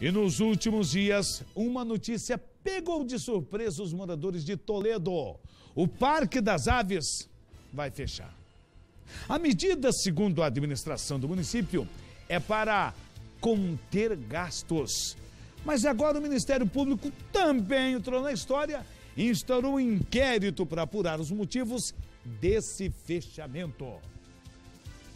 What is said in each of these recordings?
E nos últimos dias, uma notícia pegou de surpresa os moradores de Toledo. O Parque das Aves vai fechar. A medida, segundo a administração do município, é para conter gastos. Mas agora o Ministério Público também entrou na história e instaurou um inquérito para apurar os motivos desse fechamento.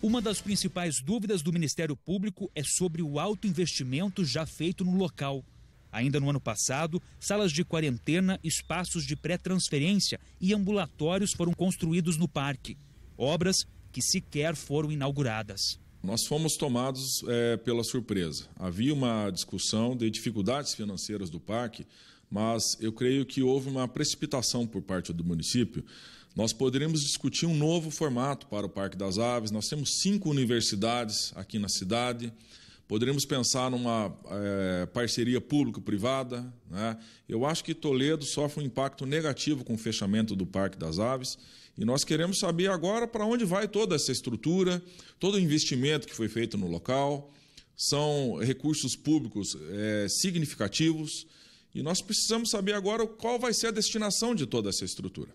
Uma das principais dúvidas do Ministério Público é sobre o alto investimento já feito no local. Ainda no ano passado, salas de quarentena, espaços de pré-transferência e ambulatórios foram construídos no parque. Obras que sequer foram inauguradas. Nós fomos tomados é, pela surpresa. Havia uma discussão de dificuldades financeiras do parque mas eu creio que houve uma precipitação por parte do município. Nós poderíamos discutir um novo formato para o Parque das Aves. Nós temos cinco universidades aqui na cidade. Poderíamos pensar numa é, parceria público-privada. Né? Eu acho que Toledo sofre um impacto negativo com o fechamento do Parque das Aves. E nós queremos saber agora para onde vai toda essa estrutura, todo o investimento que foi feito no local. São recursos públicos é, significativos. E nós precisamos saber agora qual vai ser a destinação de toda essa estrutura.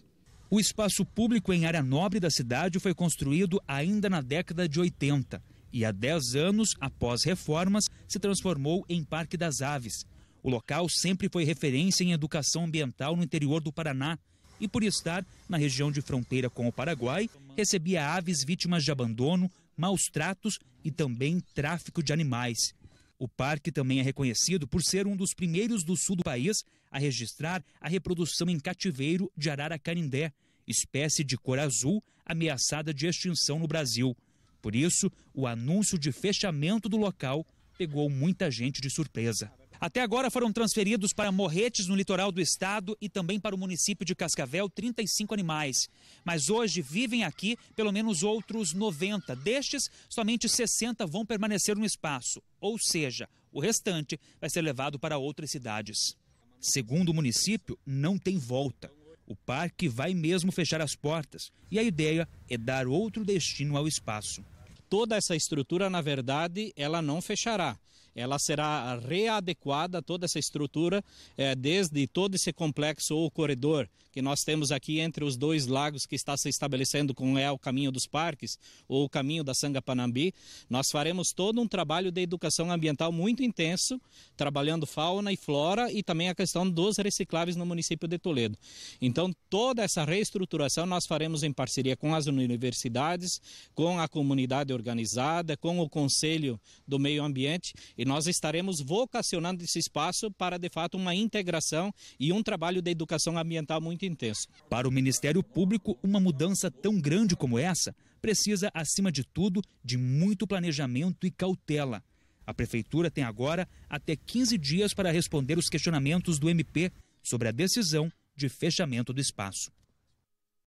O espaço público em área nobre da cidade foi construído ainda na década de 80 e há 10 anos, após reformas, se transformou em Parque das Aves. O local sempre foi referência em educação ambiental no interior do Paraná e, por estar na região de fronteira com o Paraguai, recebia aves vítimas de abandono, maus tratos e também tráfico de animais. O parque também é reconhecido por ser um dos primeiros do sul do país a registrar a reprodução em cativeiro de arara canindé, espécie de cor azul ameaçada de extinção no Brasil. Por isso, o anúncio de fechamento do local pegou muita gente de surpresa. Até agora foram transferidos para Morretes, no litoral do estado, e também para o município de Cascavel, 35 animais. Mas hoje vivem aqui pelo menos outros 90. Destes, somente 60 vão permanecer no espaço. Ou seja, o restante vai ser levado para outras cidades. Segundo o município, não tem volta. O parque vai mesmo fechar as portas e a ideia é dar outro destino ao espaço. Toda essa estrutura, na verdade, ela não fechará ela será readequada toda essa estrutura, é desde todo esse complexo ou corredor que nós temos aqui entre os dois lagos que está se estabelecendo com é o caminho dos parques ou o caminho da Sanga Panambi. Nós faremos todo um trabalho de educação ambiental muito intenso, trabalhando fauna e flora e também a questão dos recicláveis no município de Toledo. Então, toda essa reestruturação nós faremos em parceria com as universidades, com a comunidade organizada, com o Conselho do Meio Ambiente e nós estaremos vocacionando esse espaço para, de fato, uma integração e um trabalho de educação ambiental muito intenso. Para o Ministério Público, uma mudança tão grande como essa precisa, acima de tudo, de muito planejamento e cautela. A Prefeitura tem agora até 15 dias para responder os questionamentos do MP sobre a decisão de fechamento do espaço.